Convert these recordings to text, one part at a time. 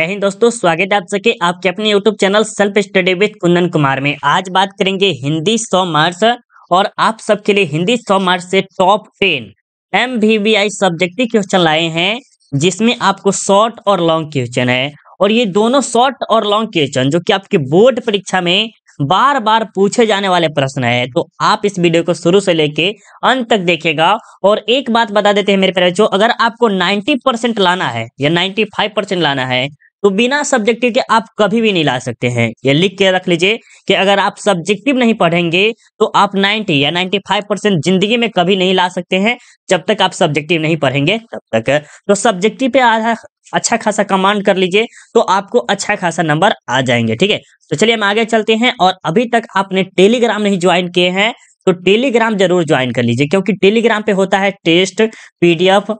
जय दोस्तों स्वागत है आप सके आपके अपने YouTube चैनल self study with Kundan Kumar में आज बात करेंगे हिंदी सौ मार्क्स और आप सबके लिए हिंदी सौ मार्क्स से टॉप टेन एम सब्जेक्ट के क्वेश्चन लाए हैं जिसमें आपको शॉर्ट और लॉन्ग क्वेश्चन है और ये दोनों शॉर्ट और लॉन्ग क्वेश्चन जो कि आपके बोर्ड परीक्षा में बार बार पूछे जाने वाले प्रश्न है तो आप इस वीडियो को शुरू से लेके अंत तक देखेगा और एक बात बता देते हैं मेरे प्यारे जो अगर आपको 90 परसेंट लाना है या 95 परसेंट लाना है तो बिना सब्जेक्टिव के आप कभी भी नहीं ला सकते हैं ये लिख के रख लीजिए कि अगर आप सब्जेक्टिव नहीं पढ़ेंगे तो आप 90 या 95 परसेंट जिंदगी में कभी नहीं ला सकते हैं जब तक आप सब्जेक्टिव नहीं पढ़ेंगे तब तक तो सब्जेक्टिव पे आधा अच्छा खासा कमांड कर लीजिए तो आपको अच्छा खासा नंबर आ जाएंगे ठीक है तो चलिए हम आगे चलते हैं और अभी तक आपने टेलीग्राम नहीं ज्वाइन किए हैं तो टेलीग्राम जरूर ज्वाइन कर लीजिए क्योंकि टेलीग्राम पे होता है टेस्ट पीडीएफ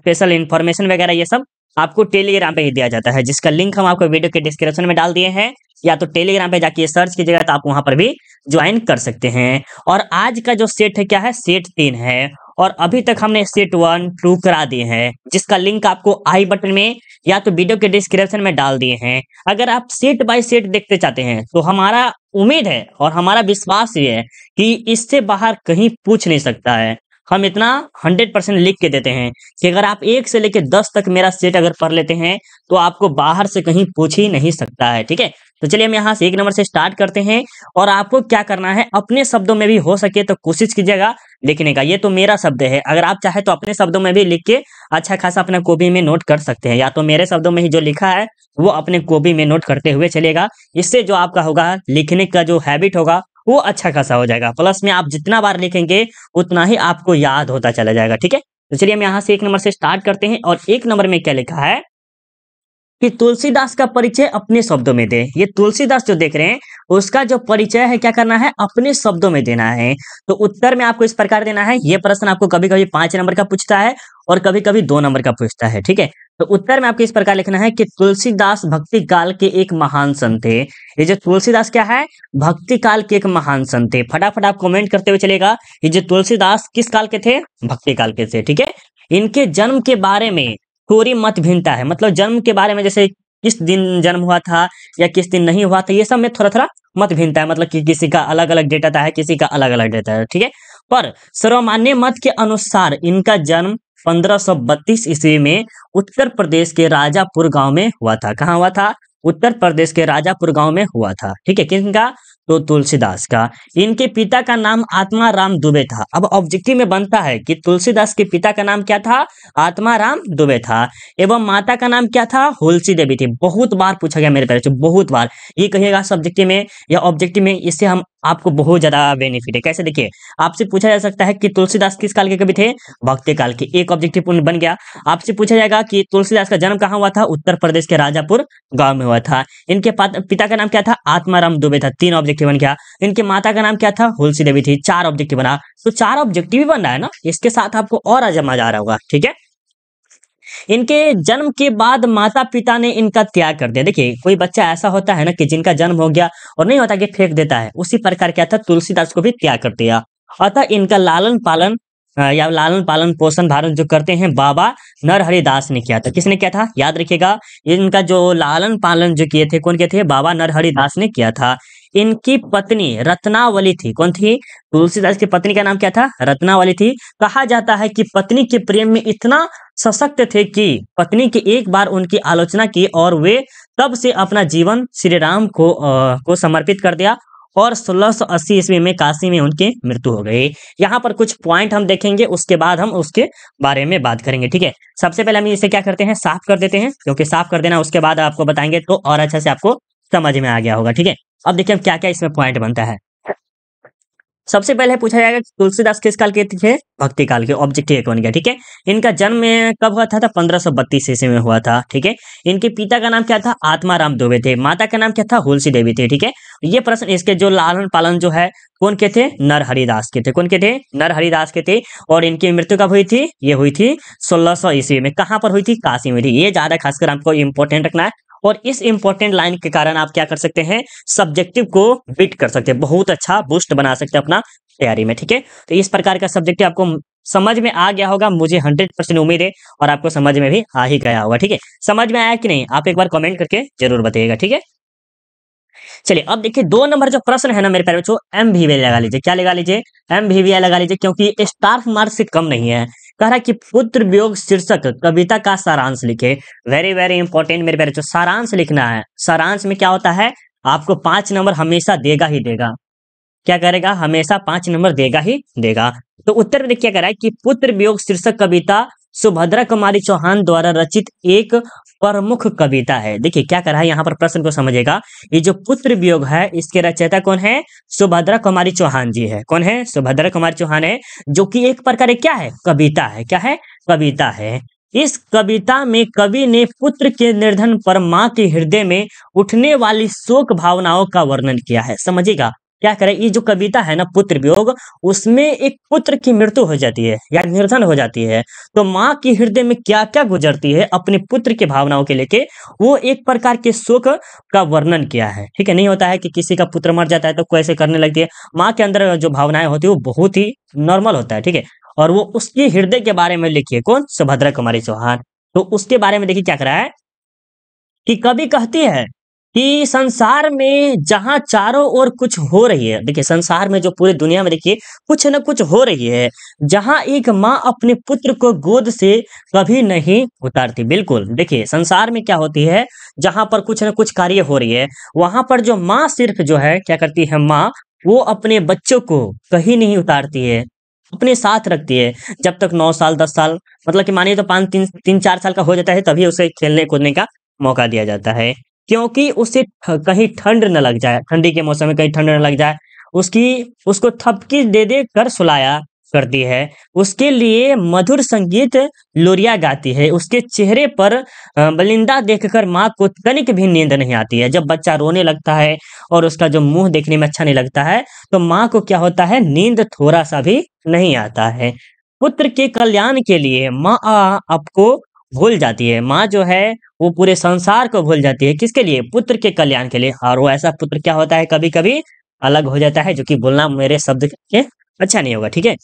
स्पेशल इंफॉर्मेशन वगैरह ये सब आपको टेलीग्राम पे ही दिया जाता है जिसका लिंक हम आपको वीडियो के डिस्क्रिप्शन में डाल दिए हैं या तो टेलीग्राम पे जाके सर्च कीजिएगा तो आप वहां पर भी ज्वाइन कर सकते हैं और आज का जो सेट है क्या है सेट तीन है और अभी तक हमने सेट वन टू करा दिए हैं जिसका लिंक आपको आई बटन में या तो वीडियो के डिस्क्रिप्शन में डाल दिए हैं अगर आप सेट बाय सेट देखते चाहते हैं तो हमारा उम्मीद है और हमारा विश्वास ये है कि इससे बाहर कहीं पूछ नहीं सकता है हम इतना हंड्रेड परसेंट लिख के देते हैं कि अगर आप एक से लेकर दस तक मेरा सेट अगर पढ़ लेते हैं तो आपको बाहर से कहीं पूछ ही नहीं सकता है ठीक है तो चलिए हम यहाँ से एक नंबर से स्टार्ट करते हैं और आपको क्या करना है अपने शब्दों में भी हो सके तो कोशिश कीजिएगा लिखने का ये तो मेरा शब्द है अगर आप चाहे तो अपने शब्दों में भी लिख के अच्छा खासा अपना कॉपी में नोट कर सकते हैं या तो मेरे शब्दों में ही जो लिखा है वो अपने कॉपी में नोट करते हुए चलेगा इससे जो आपका होगा लिखने का जो हैबिट होगा वो अच्छा खासा हो जाएगा प्लस में आप जितना बार लिखेंगे उतना ही आपको याद होता चला जाएगा ठीक है तो चलिए हम यहाँ से एक नंबर से स्टार्ट करते हैं और एक नंबर में क्या लिखा है कि तुलसीदास का परिचय अपने शब्दों में दे ये तुलसीदास जो देख रहे हैं उसका जो परिचय है क्या करना है अपने शब्दों में देना है तो उत्तर में आपको इस प्रकार देना है ये प्रश्न आपको कभी कभी पांच नंबर का पूछता है और कभी कभी दो नंबर का पूछता है ठीक है तो उत्तर में आपको इस प्रकार लिखना है कि तुलसीदास भक्ति काल के एक महान संत थे ये जो तुलसीदास क्या है भक्ति काल के एक महान संत थे फटाफट आप कॉमेंट करते हुए चलेगा ये जो तुलसीदास किस काल के थे भक्ति काल के थे ठीक है इनके जन्म के बारे में थोड़ी मत भिन्नता है मतलब जन्म के बारे में जैसे किस दिन जन्म हुआ था या किस दिन नहीं हुआ था ये सब में थोड़ा थोड़ा मत भिन्नता है मतलब कि किसी का अलग अलग डेटा है किसी का अलग अलग डेटा है ठीक है पर सर्वमान्य मत के अनुसार इनका जन्म 1532 ईस्वी में उत्तर प्रदेश के राजापुर गांव में हुआ था कहाँ हुआ था उत्तर प्रदेश के राजापुर गांव में हुआ था ठीक है किनका तो तुलसीदास का इनके पिता का नाम आत्माराम दुबे था अब ऑब्जेक्टिव में बनता है कि तुलसीदास के पिता का नाम क्या था आत्माराम दुबे था एवं माता का नाम क्या था होलसी देवी थी बहुत बार पूछा गया मेरे पैर से बहुत बार ये कहिएगा सब्जेक्टिव में या ऑब्जेक्टिव में इससे हम आपको बहुत ज्यादा बेनिफिट है कैसे देखिए आपसे पूछा जा सकता है कि तुलसीदास किस काल के कवि थे भक्ति काल के एक ऑब्जेक्टिव पूर्ण बन गया आपसे पूछा जाएगा कि तुलसीदास का जन्म कहाँ हुआ था उत्तर प्रदेश के राजापुर गांव में हुआ था इनके पिता का नाम क्या था आत्माराम दुबे था तीन ऑब्जेक्टिव बन गया इनके माता का नाम क्या था होलसी देवी थी चार ऑब्जेक्टिव बना तो चार ऑब्जेक्टिव बन रहा है ना इसके साथ आपको और आज मजा आ रहा होगा ठीक है इनके जन्म के बाद माता पिता ने इनका त्याग कर दिया देखिए कोई बच्चा ऐसा होता है ना कि जिनका जन्म हो गया और नहीं होता कि फेंक देता है उसी प्रकार क्या था तुलसीदास को भी त्याग कर दिया अतः इनका लालन पालन हाँ, या लालन पालन पोषण भारत जो करते हैं बाबा नरहरिदास ने किया था किसने किया था याद रखिएगा इनका जो लालन पालन जो किए थे कौन किए थे बाबा नरहरि ने किया था इनकी पत्नी रत्नावली थी कौन थी तुलसीदास की पत्नी का नाम क्या था रत्नावली थी कहा जाता है कि पत्नी के प्रेम में इतना सशक्त थे कि पत्नी के एक बार उनकी आलोचना की और वे तब से अपना जीवन श्री राम को आ, को समर्पित कर दिया और 1680 ईस्वी में काशी में उनकी मृत्यु हो गई यहाँ पर कुछ पॉइंट हम देखेंगे उसके बाद हम उसके बारे में बात करेंगे ठीक है सबसे पहले हम इसे क्या करते हैं साफ कर देते हैं क्योंकि साफ कर देना उसके बाद आपको बताएंगे तो और अच्छा से आपको समझ में आ गया होगा ठीक है अब देखिए हम क्या क्या इसमें पॉइंट बनता है सबसे पहले पूछा जाएगा तुलसीदास किस काल के थे भक्ति काल के ऑब्जेक्टिव एक बन गया ठीक है इनका जन्म कब हुआ था, पंद्रह सौ बत्तीस ईस्वी में हुआ था ठीक है इनके पिता का नाम क्या था आत्माराम दुबे थे माता का नाम क्या था होलसी देवी थे ठीक है ये प्रश्न इसके जो लालन पालन जो है कौन के थे नर हरिदास के थे कौन के थे नर हरिदास के थे और इनकी मृत्यु कब हुई थी ये हुई थी सोलह सौ ईस्वी में कहाँ पर हुई थी काशी में थी ये ज्यादा खासकर आपको इंपॉर्टेंट रखना है और इस इंपॉर्टेंट लाइन के कारण आप क्या कर सकते हैं सब्जेक्टिव को बीट कर सकते हैं बहुत अच्छा बूस्ट बना सकते हैं अपना तैयारी में ठीक है तो इस प्रकार का सब्जेक्ट आपको समझ में आ गया होगा मुझे हंड्रेड परसेंट उम्मीद है और आपको समझ में भी आ ही गया होगा ठीक है समझ में आया कि नहीं आप एक बार कमेंट करके जरूर बताइएगा ठीक है चलिए अब देखिए दो नंबर जो प्रश्न है ना मेरे प्यारे एम भी लगा लीजिए क्या लगा लीजिए एम भी लगा लीजिए क्योंकि स्टार्फ मार्क से कम नहीं है कह रहा कि पुत्र वियोग शीर्षक कविता का सारांश लिखे वेरी वेरी इंपॉर्टेंट मेरे प्यारे सारांश लिखना है सारांश में क्या होता है आपको पांच नंबर हमेशा देगा ही देगा क्या करेगा हमेशा पांच नंबर देगा ही देगा तो उत्तर में क्या करा रहा है कि पुत्र वियोग शीर्षक कविता सुभद्रा कुमारी चौहान द्वारा रचित एक प्रमुख कविता है देखिए क्या कर रहा है यहाँ पर प्रश्न को समझेगा ये जो पुत्र वियोग है इसके रचयिता कौन है सुभद्रा कुमारी चौहान जी है कौन है सुभद्रा कुमारी चौहान है जो की एक प्रकार क्या है कविता है क्या है कविता है इस कविता में कवि ने पुत्र के निर्धन पर मां के हृदय में उठने वाली शोक भावनाओं का वर्णन किया है समझिएगा क्या करें ये जो कविता है ना पुत्र वियोग उसमें एक पुत्र की मृत्यु हो जाती है या निर्धन हो जाती है तो माँ के हृदय में क्या क्या गुजरती है अपने पुत्र की भावनाओं के लेके वो एक प्रकार के शोक का वर्णन किया है ठीक है नहीं होता है कि किसी का पुत्र मर जाता है तो कैसे करने लगती है माँ के अंदर जो भावनाएं होती है वो बहुत ही नॉर्मल होता है ठीक है और वो उसके हृदय के बारे में लिखिए कौन सुभद्रा कुमारी चौहान तो उसके बारे में देखिए क्या करा है कि कवि कहती है कि संसार में जहां चारों ओर कुछ हो रही है देखिए संसार में जो पूरी दुनिया में देखिए कुछ न कुछ हो रही है जहां एक माँ अपने पुत्र को गोद से कभी नहीं उतारती बिल्कुल देखिए संसार में क्या होती है जहां पर कुछ न कुछ कार्य हो रही है वहां पर जो माँ सिर्फ जो है क्या करती है माँ वो अपने बच्चों को कहीं नहीं उतारती है अपने साथ रखती है जब तक नौ साल दस साल मतलब कि मानिए तो पाँच तीन तीन चार साल का हो जाता है तभी उसे खेलने कूदने का मौका दिया जाता है क्योंकि उससे कहीं ठंड न लग जाए ठंडी के मौसम में कहीं ठंड न लग जाए उसकी उसको थपकी दे दे कर सुलाया करती है उसके लिए मधुर संगीत लोरिया गाती है उसके चेहरे पर बलिंदा देखकर माँ को तनिक भी नींद नहीं आती है जब बच्चा रोने लगता है और उसका जो मुंह देखने में अच्छा नहीं लगता है तो माँ को क्या होता है नींद थोड़ा सा भी नहीं आता है पुत्र के कल्याण के लिए माँ आपको भूल जाती है माँ जो है वो पूरे संसार को भूल जाती है किसके लिए पुत्र के कल्याण के लिए और वो ऐसा पुत्र क्या होता है कभी कभी अलग हो जाता है जो कि बोलना मेरे शब्द के अच्छा नहीं होगा ठीक है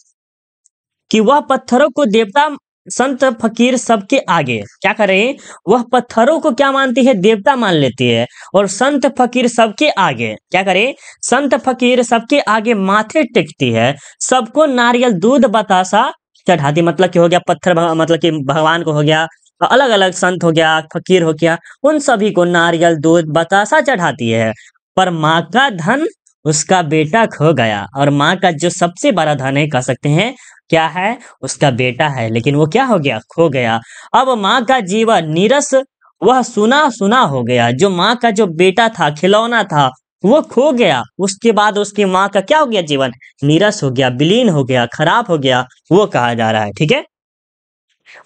कि वह पत्थरों को देवता संत फकीर सबके आगे क्या कर रहे हैं वह पत्थरों को क्या मानती है देवता मान लेती है और संत फकीर सबके आगे क्या करे संत फकीर सबके आगे माथे टेकती है सबको नारियल दूध बतासा चढ़ाती मतलब कि हो गया पत्थर मतलब कि भगवान को हो गया अलग अलग संत हो गया फकीर हो गया उन सभी को नारियल दूध बतासा चढ़ाती है पर माँ का धन उसका बेटा खो गया और माँ का जो सबसे बड़ा धन है कह सकते हैं क्या है उसका बेटा है लेकिन वो क्या हो गया खो गया अब माँ का जीवन नीरस वह सुना सुना हो गया जो माँ का जो बेटा था खिलौना था वो खो गया उसके बाद उसकी माँ का क्या हो गया जीवन नीरस हो गया विलीन हो गया खराब हो गया वो कहा जा रहा है ठीक है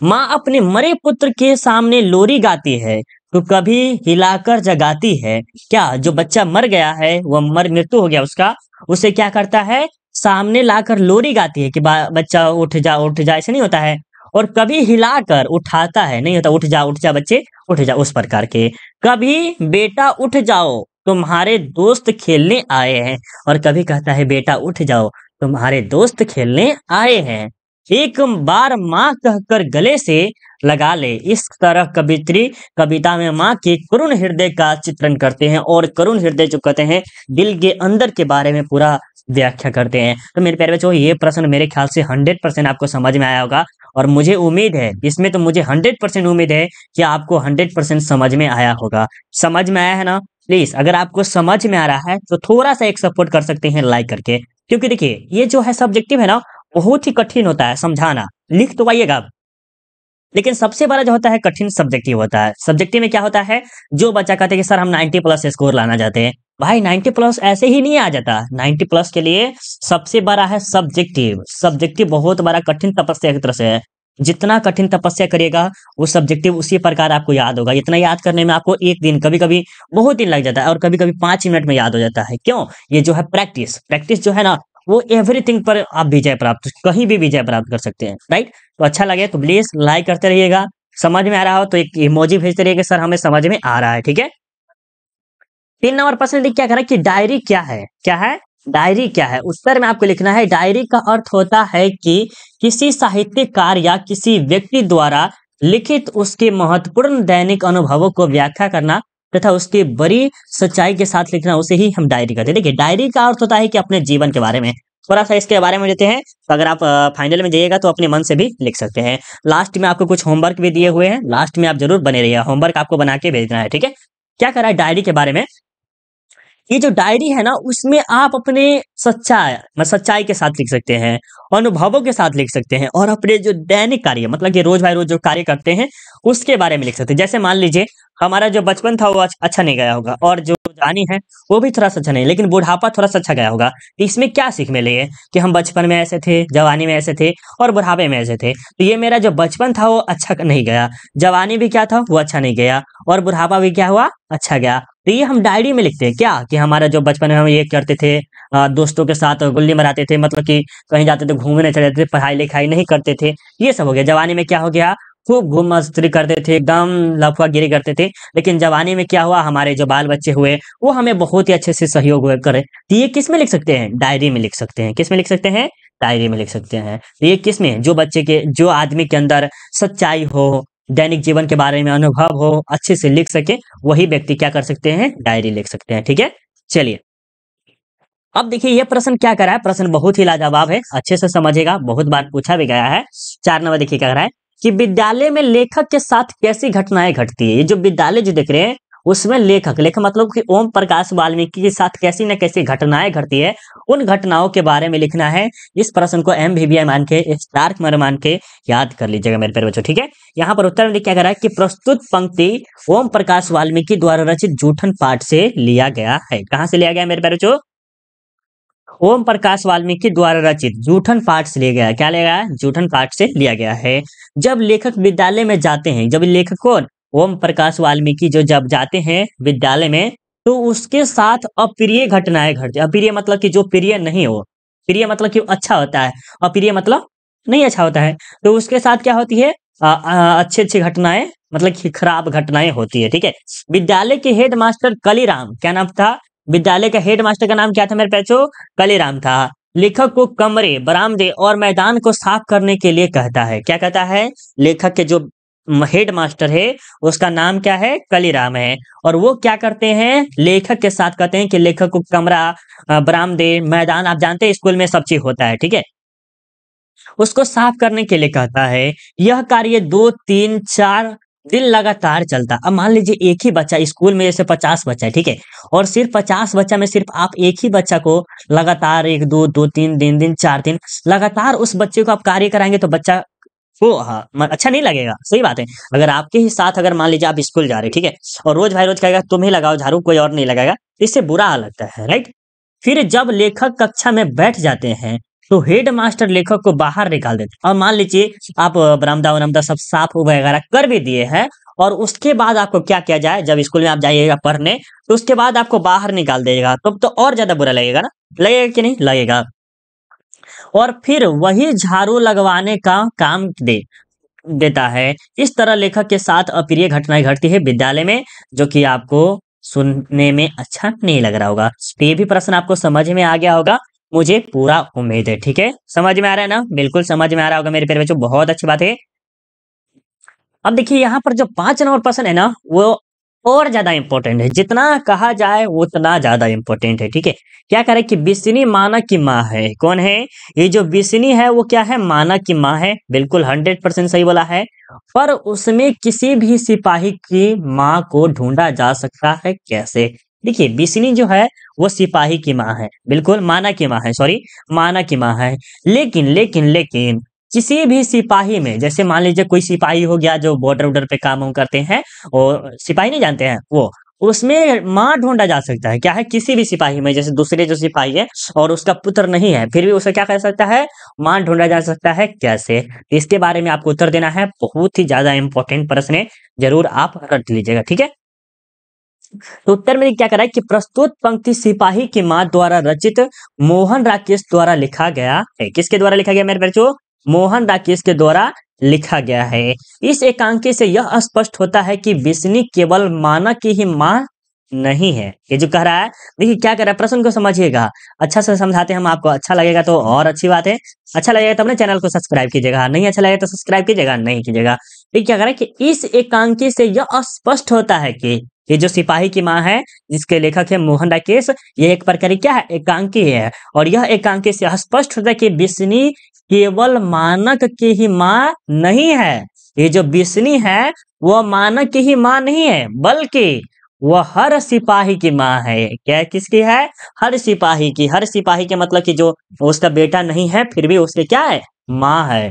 माँ अपने मरे पुत्र के सामने लोरी गाती है तो कभी हिलाकर जगाती है क्या जो बच्चा मर गया है वह मर मृत्यु हो गया उसका उसे क्या करता है सामने लाकर लोरी गाती है कि बच्चा उठ जा उठ जा ऐसे नहीं होता है और कभी हिलाकर उठाता है नहीं होता उठ जा उठ जा बच्चे उठ जा उस प्रकार के कभी बेटा उठ जाओ तुम्हारे दोस्त खेलने आए हैं और कभी कहता है बेटा उठ जाओ तुम्हारे दोस्त खेलने आए हैं एक बार माँ कहकर गले से लगा ले इस तरह कवित्री कविता में माँ के करुण हृदय का चित्रण करते हैं और करुण हृदय जो कहते हैं दिल के अंदर के बारे में पूरा व्याख्या करते हैं तो मेरे प्यारे बच्चों ये प्रश्न मेरे ख्याल से हंड्रेड परसेंट आपको समझ में आया होगा और मुझे उम्मीद है इसमें तो मुझे हंड्रेड परसेंट उम्मीद है कि आपको हंड्रेड परसेंट समझ में आया होगा समझ में आया है ना प्लीज अगर आपको समझ में आ रहा है तो थोड़ा सा एक सपोर्ट कर सकते हैं लाइक करके क्योंकि देखिए ये जो है सब्जेक्टिव है ना बहुत ही कठिन होता है समझाना लिख तो आइएगा लेकिन सबसे बड़ा जो होता है कठिन सब्जेक्टिव होता है सब्जेक्टिव में क्या होता है जो बच्चा कहते हैं कि सर हम 90 प्लस स्कोर लाना चाहते हैं भाई 90 प्लस ऐसे ही नहीं आ जाता 90 प्लस के लिए सबसे बड़ा है सब्जेक्टिव सब्जेक्टिव बहुत बड़ा कठिन तपस्या की तरह से है जितना कठिन तपस्या करिएगा वो सब्जेक्टिव उसी प्रकार आपको याद होगा इतना याद करने में आपको एक दिन कभी कभी बहुत दिन लग जाता है और कभी कभी पांच मिनट में याद हो जाता है क्यों ये जो है प्रैक्टिस प्रैक्टिस जो है ना वो एवरीथिंग पर आप विजय प्राप्त कहीं भी विजय प्राप्त कर सकते हैं राइट तो अच्छा लगे तो प्लीज लाइक करते रहिएगा समझ में आ रहा हो तो एक इमोजी भेजते रहिएगा सर हमें समझ में आ रहा है ठीक है तीन नंबर प्रश्न क्या करें कि डायरी क्या है क्या है डायरी क्या है उत्तर में आपको लिखना है डायरी का अर्थ होता है कि किसी साहित्यकार या किसी व्यक्ति द्वारा लिखित उसके महत्वपूर्ण दैनिक अनुभवों को व्याख्या करना तथा उसकी बड़ी सच्चाई के साथ लिखना उसे ही हम डायरी कहते हैं देखिए डायरी का अर्थ होता है कि अपने जीवन के बारे में थोड़ा सा इसके बारे में देते हैं तो अगर आप फाइनल में जाइएगा तो अपने मन से भी लिख सकते हैं लास्ट में आपको कुछ होमवर्क भी दिए हुए हैं लास्ट में आप जरूर बने रहिए होमवर्क आपको बना के भेजना है ठीक है क्या करा है डायरी के बारे में ये जो डायरी है ना उसमें आप अपने सच्चाई मतलब सच्चाई के साथ लिख सकते हैं अनुभवों के साथ लिख सकते हैं और अपने जो दैनिक कार्य मतलब कि रोज बाय रोज जो कार्य करते हैं उसके बारे में लिख सकते हैं जैसे मान लीजिए हमारा जो बचपन था वो अच्छा नहीं गया होगा और जो जवानी है वो भी थोड़ा सा अच्छा नहीं लेकिन बुढ़ापा थोड़ा सा अच्छा गया होगा तो इसमें क्या सीख मिली है कि हम बचपन में ऐसे थे जवानी में ऐसे थे और बुढ़ापे में ऐसे थे तो ये मेरा जो बचपन था वो अच्छा नहीं गया जवानी भी क्या था वो अच्छा नहीं गया और बुढ़ापा भी क्या हुआ अच्छा गया तो ये हम डायरी में लिखते हैं क्या कि हमारा जो बचपन में हम ये करते थे दोस्तों के साथ गुल्ली मराते थे मतलब कि कहीं जाते थे घूमने चले जाते थे पढ़ाई लिखाई नहीं करते थे ये सब हो गया जवानी में क्या हो गया खूब घूम मस्तरी करते थे एकदम लफुआ गिरी करते थे लेकिन जवानी में क्या हुआ हमारे जो बाल बच्चे हुए वो हमें बहुत ही अच्छे से सहयोग करे तो ये किस में लिख सकते हैं डायरी में लिख सकते हैं किस में लिख सकते हैं डायरी में लिख सकते हैं तो ये किस में जो बच्चे के जो आदमी के अंदर सच्चाई हो दैनिक जीवन के बारे में अनुभव हो अच्छे से लिख सके वही व्यक्ति क्या कर सकते हैं डायरी लिख सकते हैं ठीक है चलिए अब देखिए ये प्रश्न क्या कर रहा है प्रश्न बहुत ही लाजवाब है अच्छे से समझेगा बहुत बार पूछा भी गया है चार नंबर देखिए क्या रहा है कि विद्यालय में लेखक के साथ कैसी घटनाएं घटती है ये जो विद्यालय जो देख रहे हैं उसमें लेखक लेखक मतलब कि ओम प्रकाश वाल्मीकि के साथ कैसी न कैसी घटनाएं घटती है उन घटनाओं के बारे में लिखना है इस प्रश्न को एम मान के स्टार्क मर मान के याद कर लीजिएगा मेरे पैर बच्चों ठीक है यहाँ पर उत्तर में क्या है कि प्रस्तुत पंक्ति ओम प्रकाश वाल्मीकि द्वारा रचित जूठन पाठ से लिया गया है कहाँ से लिया गया मेरे प्यारे बच्चों ओम प्रकाश वाल्मीकि द्वारा रचित जूठन पाठ से लिया गया क्या लिया गया जूठन पाठ से लिया गया है जब लेखक विद्यालय में जाते हैं जब लेखक कौन ओम प्रकाश वाल्मीकि जो जब जाते हैं विद्यालय में तो उसके साथ अप्रिय घटनाएं घटती अप्रिय मतलब कि जो प्रिय नहीं हो प्रिय मतलब कि अच्छा होता है अप्रिय मतलब नहीं अच्छा होता है तो उसके साथ क्या होती है आ, आ, अच्छी अच्छी घटनाएं मतलब कि खराब घटनाएं होती है ठीक है विद्यालय के हेड मास्टर कलीराम क्या नाम था विद्यालय का मास्टर का नाम क्या था मेरे पैचो कलीराम था लेखक को कमरे बरामदे और मैदान को साफ करने के लिए कहता है क्या कहता है लेखक के जो हेड मास्टर है उसका नाम क्या है कलीराम है और वो क्या करते हैं लेखक के साथ कहते हैं कि लेखक को कमरा बरामदे मैदान आप जानते हैं स्कूल में सब चीज होता है ठीक है उसको साफ करने के लिए कहता है यह कार्य दो तीन चार दिन लगातार चलता अब मान लीजिए एक ही बच्चा स्कूल में जैसे पचास बच्चा है ठीक है और सिर्फ पचास बच्चा में सिर्फ आप एक ही बच्चा को लगातार एक दो दो तीन दिन दिन चार दिन लगातार उस बच्चे को आप कार्य कराएंगे तो बच्चा को हाँ अच्छा नहीं लगेगा सही बात है अगर आपके ही साथ अगर मान लीजिए आप स्कूल जा रहे ठीक है और रोज भाई रोज कहेगा तुम ही लगाओ झाड़ू कोई और नहीं लगाएगा तो इससे बुरा हाल लगता है राइट फिर जब लेखक कक्षा में बैठ जाते हैं तो हेड मास्टर लेखक को बाहर निकाल देते और मान लीजिए आप बरामदा वरामदा सब साफ वगैरह कर भी दिए हैं और उसके बाद आपको क्या किया जाए जब स्कूल में आप जाइएगा पढ़ने तो उसके बाद आपको बाहर निकाल देगा तब तो, तो और ज्यादा बुरा लगेगा ना लगेगा कि नहीं लगेगा और फिर वही झाड़ू लगवाने का काम दे देता है इस तरह लेखक के साथ अप्रिय घटनाएं घटती है विद्यालय में जो कि आपको सुनने में अच्छा नहीं लग रहा होगा तो ये भी प्रश्न आपको समझ में आ गया होगा मुझे पूरा उम्मीद है ठीक है समझ में आ रहा है ना बिल्कुल समझ में आ रहा होगा मेरे प्यारे बच्चों बहुत अच्छी बात है अब देखिए यहाँ पर जो पांच नंबर प्रश्न है ना वो और ज्यादा इंपॉर्टेंट है जितना कहा जाए उतना ज्यादा इंपॉर्टेंट है ठीक है क्या करें कि बिस्नी माना की माँ है कौन है ये जो बिस्नी है वो क्या है माना की माँ है बिल्कुल हंड्रेड परसेंट सही बोला है पर उसमें किसी भी सिपाही की माँ को ढूंढा जा सकता है कैसे देखिए बिस्नी जो है वो सिपाही की माँ है बिल्कुल माना की माँ है सॉरी माना की माँ है लेकिन लेकिन लेकिन किसी भी सिपाही में जैसे मान लीजिए कोई सिपाही हो गया जो बॉर्डर उडर पे काम हम करते हैं और सिपाही नहीं जानते हैं वो उसमें माँ ढूंढा जा सकता है क्या है किसी भी सिपाही में जैसे दूसरे जो सिपाही है और उसका पुत्र नहीं है फिर भी उसे क्या कर सकता है माँ ढूंढा जा सकता है कैसे इसके बारे में आपको उत्तर देना है बहुत ही ज्यादा इंपॉर्टेंट प्रश्न है जरूर आप रट लीजिएगा ठीक है तो उत्तर में क्या करा है कि प्रस्तुत पंक्ति सिपाही की माँ द्वारा रचित मोहन राकेश द्वारा लिखा गया है किसके द्वारा लिखा गया मेरे बच्चों मोहन राकेश के द्वारा लिखा गया है इस एकांकी से यह स्पष्ट होता है कि विष्णु केवल माना की ही मां नहीं है ये जो कह रहा है देखिए क्या कह रहा है प्रश्न को समझिएगा अच्छा से समझाते हम आपको अच्छा लगेगा तो और अच्छी बात है अच्छा लगेगा तो अपने चैनल को सब्सक्राइब कीजिएगा नहीं अच्छा लगेगा तो सब्सक्राइब कीजिएगा नहीं कीजिएगा देखिए क्या कह रहा है कि इस एकांकी से यह स्पष्ट होता है कि ये जो सिपाही की माँ है जिसके लेखक है मोहन राकेश ये एक प्रकार क्या है एकांकी है और यह एकांकी से स्पष्ट होता है कि बिस्नी केवल मानक की ही माँ नहीं है ये जो बिस्नी है वह मानक की ही माँ नहीं है बल्कि वह हर सिपाही की माँ है क्या किसकी है हर सिपाही की हर सिपाही के मतलब कि जो उसका बेटा नहीं है फिर भी उसके क्या है माँ है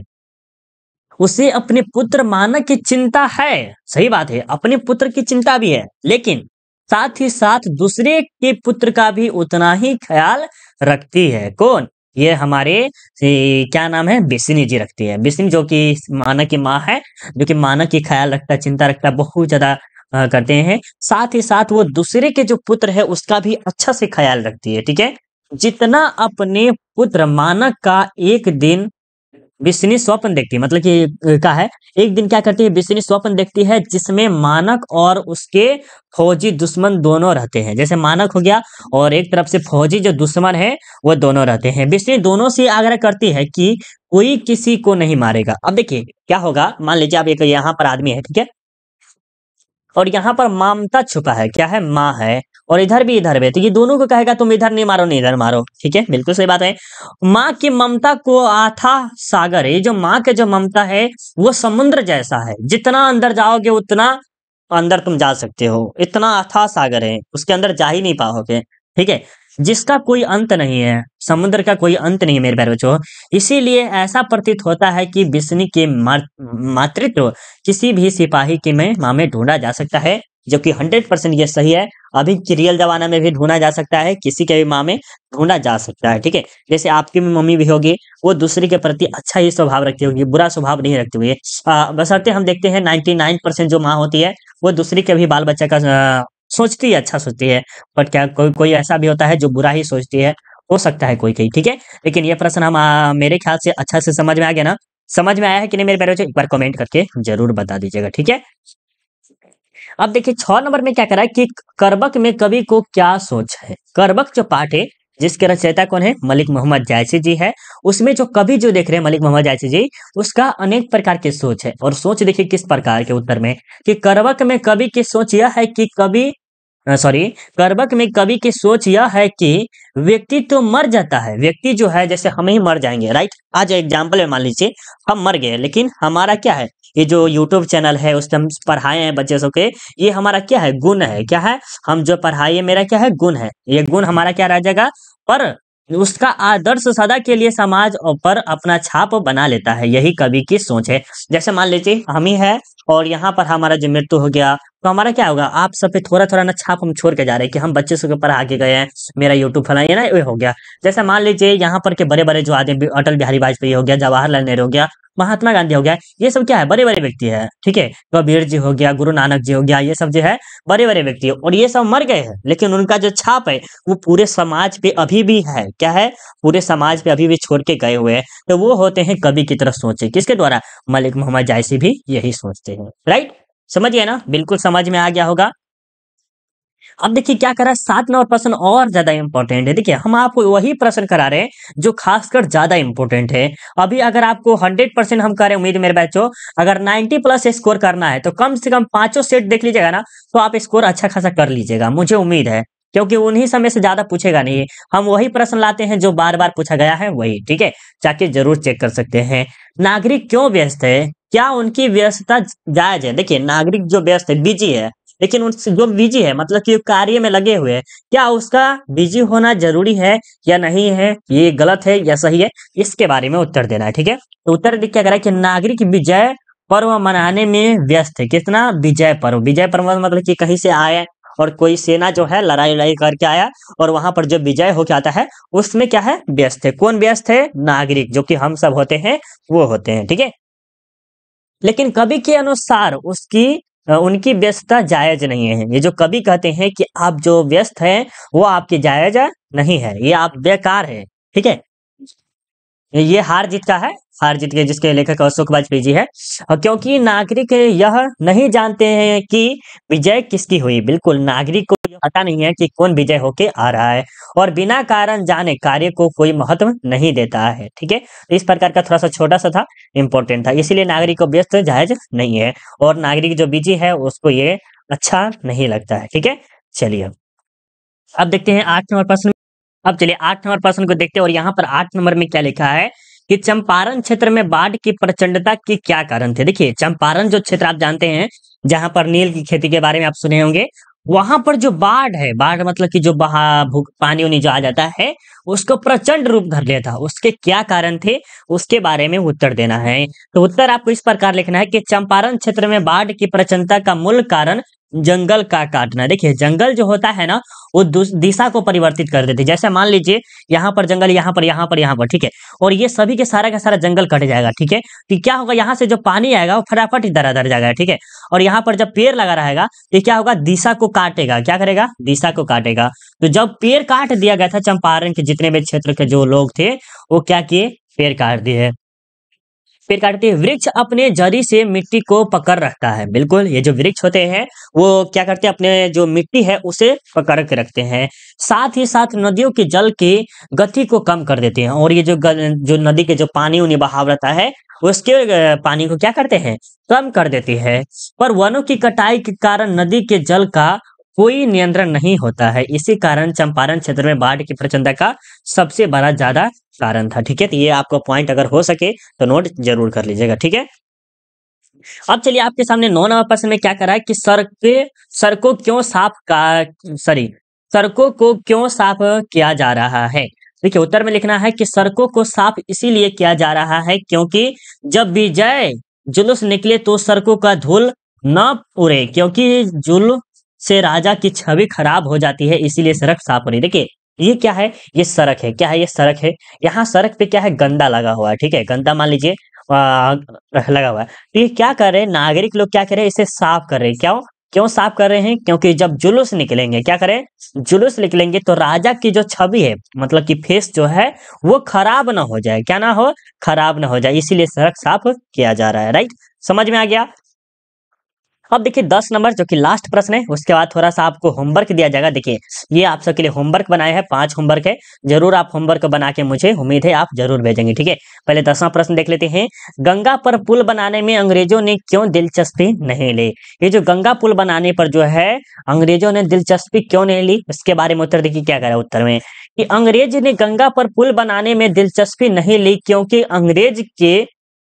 उसे अपने पुत्र मानक की चिंता है सही बात है अपने पुत्र की चिंता भी है लेकिन साथ ही साथ दूसरे के पुत्र का भी उतना ही ख्याल रखती है कौन ये हमारे क्या नाम है बिस्नी जी रखती है बिस्नी जो कि मानक की माँ है जो कि मानक की ख्याल रखता चिंता रखता बहुत ज्यादा करते हैं साथ ही साथ वो दूसरे के जो पुत्र है उसका भी अच्छा से ख्याल रखती है ठीक है जितना अपने पुत्र मानक का एक दिन विष्णु स्वप्न देखती है मतलब कि का है एक दिन क्या करती है विष्णु स्वप्न देखती है जिसमें मानक और उसके फौजी दुश्मन दोनों रहते हैं जैसे मानक हो गया और एक तरफ से फौजी जो दुश्मन है वो दोनों रहते हैं विष्णु दोनों से आग्रह करती है कि कोई किसी को नहीं मारेगा अब देखिए क्या होगा मान लीजिए आप एक यहाँ पर आदमी है ठीक है और यहाँ पर मामता छुपा है क्या है माँ है और इधर भी इधर भी तो ये दोनों को कहेगा तुम इधर नहीं मारो नहीं इधर मारो ठीक है बिल्कुल सही बात है माँ की ममता को आथा सागर ये जो माँ के जो ममता है वो समुद्र जैसा है जितना अंदर जाओगे उतना अंदर तुम जा सकते हो इतना आथा सागर है उसके अंदर जा ही नहीं पाओगे ठीक है जिसका कोई अंत नहीं है समुद्र का कोई अंत नहीं है मेरे प्यारे बच्चों इसीलिए ऐसा प्रतीत होता है कि बिस्नी के मातृत्व किसी भी सिपाही के में माँ में ढूंढा जा सकता है जो कि हंड्रेड परसेंट ये सही है अभी की रियल जमाना में भी ढूंढा जा सकता है किसी के भी माँ में ढूंढा जा सकता है ठीक है जैसे आपकी भी मम्मी भी होगी वो दूसरे के प्रति अच्छा ही स्वभाव रखती होगी बुरा स्वभाव नहीं रखती हुई बसरते हम देखते हैं नाइन्टी नाइन परसेंट जो माँ होती है वो दूसरी के भी बाल बच्चा का सोचती है अच्छा सोचती है बट क्या कोई कोई ऐसा भी होता है जो बुरा ही सोचती है हो सकता है कोई कहीं ठीक है लेकिन ये प्रश्न हम आ, मेरे ख्याल से अच्छा से समझ में आ गया ना समझ में आया है कि नहीं मेरे पैरों से एक बार कमेंट करके जरूर बता दीजिएगा ठीक है अब देखिए छ नंबर में क्या करा है कि करबक में कवि को क्या सोच है करबक जो पाठ है जिसके रचयिता कौन है मलिक मोहम्मद जायसी जी है उसमें जो कवि जो देख रहे हैं मलिक मोहम्मद जायसी जी उसका अनेक प्रकार की सोच है और सोच देखिए किस प्रकार के उत्तर में कि करबक में कवि की सोच यह है कि कवि सॉरी कर्बक में कवि की सोच यह है कि व्यक्ति तो मर जाता है व्यक्ति जो है जैसे हम ही मर जाएंगे राइट आज एग्जाम्पल में मान लीजिए हम मर गए लेकिन हमारा क्या है ये जो यूट्यूब चैनल है उस हम पढ़ाए हैं बच्चे सबके ये हमारा क्या है गुण है क्या है हम जो पढ़ाई है मेरा क्या है गुण है ये गुण हमारा क्या रह जाएगा पर उसका आदर्श सदा के लिए समाज पर अपना छाप बना लेता है यही कवि की सोच है जैसे मान लीजिए हम ही है और यहाँ पर हमारा जो मृत्यु हो गया तो हमारा क्या होगा आप सब पे थोड़ा थोड़ा ना छाप हम छोड़ के जा रहे हैं कि हम बच्चे के ऊपर आगे गए हैं मेरा यूट्यूब फला ये ना ये हो गया जैसे मान लीजिए यहाँ पर के बड़े बड़े जो आदमी अटल बिहारी वाजपेयी हो गया जवाहरलाल नेहरू हो गया महात्मा गांधी हो गया ये सब क्या है बड़े बड़े व्यक्ति है ठीक है कबीर जी हो गया गुरु नानक जी हो गया ये सब जो है बड़े बड़े व्यक्ति है और ये सब मर गए हैं लेकिन उनका जो छाप है वो पूरे समाज पे अभी भी है क्या है पूरे समाज पे अभी भी छोड़ के गए हुए हैं तो वो होते हैं कवि की तरफ सोचे किसके द्वारा मलिक मोहम्मद जायसी भी यही सोचते हैं राइट समझ ना बिल्कुल समझ में आ गया होगा अब देखिए क्या करा सात नंबर प्रश्न और ज्यादा इंपॉर्टेंट है देखिए हम आपको वही प्रश्न करा रहे हैं जो खासकर ज्यादा इंपॉर्टेंट है अभी अगर आपको हंड्रेड परसेंट हम करें उम्मीद मेरे बच्चों अगर नाइनटी प्लस स्कोर करना है तो कम से कम पांचों सेट देख लीजिएगा ना तो आप स्कोर अच्छा खासा कर लीजिएगा मुझे उम्मीद है क्योंकि उन्हीं समय से ज्यादा पूछेगा नहीं हम वही प्रश्न लाते हैं जो बार बार पूछा गया है वही ठीक है जाके जरूर चेक कर सकते हैं नागरिक क्यों व्यस्त है क्या उनकी व्यस्तता जायज है देखिए नागरिक जो व्यस्त है बिजी है लेकिन उनसे जो बिजी है मतलब कि कार्य में लगे हुए हैं क्या उसका बिजी होना जरूरी है या नहीं है ये गलत है या सही है इसके बारे में उत्तर देना है ठीक है तो उत्तर क्या करा कि नागरिक विजय पर्व मनाने में व्यस्त है कितना विजय पर्व विजय पर्व मतलब कि कहीं से आए और कोई सेना जो है लड़ाई लड़ाई करके आया और वहां पर जो विजय होके आता है उसमें क्या है व्यस्त है कौन व्यस्त है नागरिक जो कि हम सब होते हैं वो होते हैं ठीक है लेकिन कवि के अनुसार उसकी उनकी व्यस्तता जायज नहीं है ये जो कवि कहते हैं कि आप जो व्यस्त हैं वो आपकी जायज नहीं है ये आप बेकार है ठीक है ये हार जीत का है हार जीत के जिसके लेखक अशोक वाजपेयी जी है और क्योंकि नागरिक यह नहीं जानते हैं कि विजय किसकी हुई बिल्कुल नागरिक को पता नहीं है कि कौन विजय होके आ रहा है और बिना कारण जाने कार्य को कोई महत्व नहीं देता है ठीक है तो इस प्रकार का थोड़ा सा छोटा सा था इम्पोर्टेंट था इसीलिए नागरिक को व्यस्त जायज नहीं है और नागरिक जो बिजी है उसको ये अच्छा नहीं लगता है ठीक है चलिए अब देखते हैं आठ नंबर प्रश्न अब चलिए आठ नंबर प्रश्न को देखते हैं और यहाँ पर आठ नंबर में क्या लिखा है कि चंपारण क्षेत्र में बाढ़ की प्रचंडता के क्या कारण थे देखिए चंपारण जो क्षेत्र आप जानते हैं जहां पर नील की खेती के बारे में आप सुने होंगे वहां पर जो बाढ़ है बाढ़ मतलब कि जो बहा पानी उनी जो आ जाता है उसको प्रचंड रूप धर लिया था उसके क्या कारण थे उसके बारे में उत्तर देना है तो उत्तर आपको इस प्रकार लिखना है कि चंपारण क्षेत्र में बाढ़ की प्रचंडता का मूल कारण जंगल का काटना देखिए जंगल जो होता है ना वो दिशा को परिवर्तित कर देते जैसे मान लीजिए यहाँ पर जंगल यहाँ पर यहाँ पर यहाँ पर ठीक है और ये सभी के सारा का सारा जंगल कट जाएगा ठीक है तो क्या होगा यहाँ से जो पानी आएगा वो फटाफट इधर उधर जाएगा ठीक है और यहाँ पर जब पेड़ लगा रहेगा तो क्या होगा दिशा को काटेगा क्या करेगा दिशा को काटेगा तो जब पेड़ काट दिया गया था चंपारण के जितने भी क्षेत्र के जो लोग थे वो क्या किए पेड़ काट दिए पेड़ काटते हैं वृक्ष अपने जड़ी से मिट्टी को पकड़ रखता है बिल्कुल ये जो वृक्ष होते हैं वो क्या करते हैं अपने जो मिट्टी है उसे पकड़ के रखते हैं साथ ही साथ नदियों के जल की गति को कम कर देते हैं और ये जो गल, जो नदी के जो पानी उन्हें बहाव रहता है उसके पानी को क्या करते हैं कम कर देती है पर वनों की कटाई के कारण नदी के जल का कोई नियंत्रण नहीं होता है इसी कारण चंपारण क्षेत्र में बाढ़ की प्रचंडता का सबसे बड़ा ज्यादा कारण था ठीक है तो ये आपको पॉइंट अगर हो सके तो नोट जरूर कर लीजिएगा ठीक है अब चलिए आपके सामने नौ नंबर प्रश्न में क्या करा है कि सड़के सड़कों क्यों साफ का सॉरी सड़कों को क्यों साफ किया जा रहा है देखिए उत्तर में लिखना है कि सड़कों को साफ इसीलिए किया जा रहा है क्योंकि जब विजय जुलूस निकले तो सड़कों का धूल न उड़े क्योंकि जुल से राजा की छवि खराब हो जाती है इसीलिए सड़क साफ हो रही देखिए ये क्या है ये सड़क है क्या है ये सड़क है यहाँ सड़क पे क्या है गंदा लगा हुआ है ठीक है गंदा मान लीजिए लगा हुआ है तो ये क्या कर रहे हैं नागरिक लोग क्या कर रहे हैं इसे साफ कर रहे हैं क्यों क्यों साफ कर रहे हैं क्योंकि जब जुलूस निकलेंगे क्या करें जुलूस निकलेंगे तो राजा की जो छवि है मतलब कि फेस जो है वो खराब ना हो जाए क्या ना हो खराब ना हो जाए इसीलिए सड़क साफ किया जा रहा है राइट समझ में आ गया अब देखिए दस नंबर जो कि लास्ट प्रश्न है उसके बाद थोड़ा सा आपको होमवर्क दिया जाएगा देखिए ये आप सबके लिए होमवर्क बनाया है पांच होमवर्क है जरूर आप होमवर्क बना के मुझे उम्मीद है आप जरूर भेजेंगे ठीक है पहले दसवां प्रश्न देख लेते हैं गंगा पर पुल बनाने में अंग्रेजों ने क्यों दिलचस्पी नहीं ली ये जो गंगा पुल बनाने पर जो है अंग्रेजों ने दिलचस्पी क्यों नहीं ली उसके बारे में उत्तर देखिए क्या करा उत्तर में कि अंग्रेज ने गंगा पर पुल बनाने में दिलचस्पी नहीं ली क्योंकि अंग्रेज के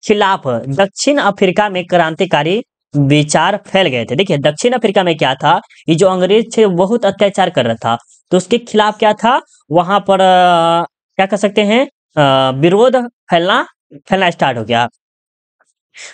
खिलाफ दक्षिण अफ्रीका में क्रांतिकारी विचार फैल गए थे देखिए दक्षिण अफ्रीका में क्या था ये जो अंग्रेज थे बहुत अत्याचार कर रहा था तो उसके खिलाफ क्या था वहां पर आ, क्या कर सकते हैं विरोध फैलना फैलना स्टार्ट हो गया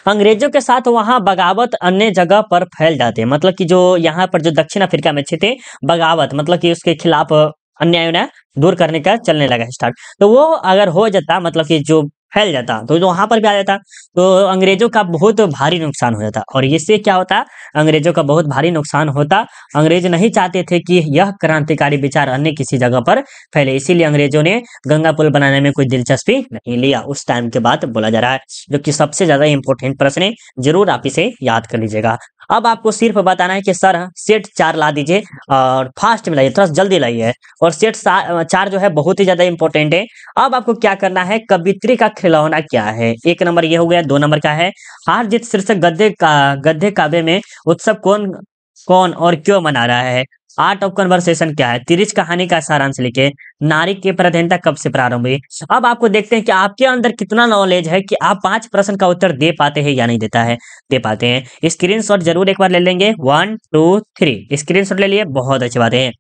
अंग्रेजों के साथ वहां बगावत अन्य जगह पर फैल जाते मतलब कि जो यहाँ पर जो दक्षिण अफ्रीका में थे बगावत मतलब कि उसके खिलाफ अन्याय दूर करने का चलने लगा स्टार्ट तो वो अगर हो जाता मतलब कि जो फैल जाता तो वहां पर भी आ जाता तो अंग्रेजों का बहुत भारी नुकसान हो जाता और इससे क्या होता अंग्रेजों का बहुत भारी नुकसान होता अंग्रेज नहीं चाहते थे कि यह क्रांतिकारी विचार अन्य किसी जगह पर फैले इसीलिए अंग्रेजों ने गंगा पुल बनाने में कोई दिलचस्पी नहीं लिया उस टाइम के बाद बोला जा रहा है जो कि सबसे ज्यादा इंपॉर्टेंट प्रश्न है जरूर आप इसे याद कर लीजिएगा अब आपको सिर्फ बताना है कि सर सेट चार ला दीजिए और फास्ट में लाइए थोड़ा जल्दी लाइए और सेट चार जो है बहुत ही ज्यादा इंपॉर्टेंट है अब आपको क्या करना है कवित्री का खिलौना क्या है एक नंबर ये हो गया दो नंबर का है हार जीत शीर्षक गद्दे का गद्दे काव्य में उत्सव कौन कौन और क्यों मना रहा है आर्ट ऑफ कन्वर्सेशन क्या है तिरिज कहानी का सारांश लिखे नारी की प्रधानता कब से प्रारंभ हुई अब आपको देखते हैं कि आपके अंदर कितना नॉलेज है कि आप पांच प्रश्न का उत्तर दे पाते हैं या नहीं देता है दे पाते हैं स्क्रीन जरूर एक बार ले लेंगे वन टू थ्री स्क्रीन ले लिए बहुत अच्छी बात है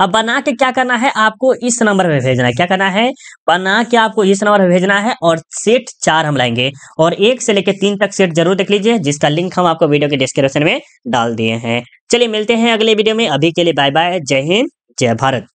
अब बना के क्या करना है आपको इस नंबर पर भेजना है क्या करना है बना के आपको इस नंबर पर भेजना है और सेट चार हम लाएंगे और एक से लेकर तीन तक सेट जरूर देख लीजिए जिसका लिंक हम आपको वीडियो के डिस्क्रिप्शन में डाल दिए हैं चलिए मिलते हैं अगले वीडियो में अभी के लिए बाय बाय जय हिंद जय भारत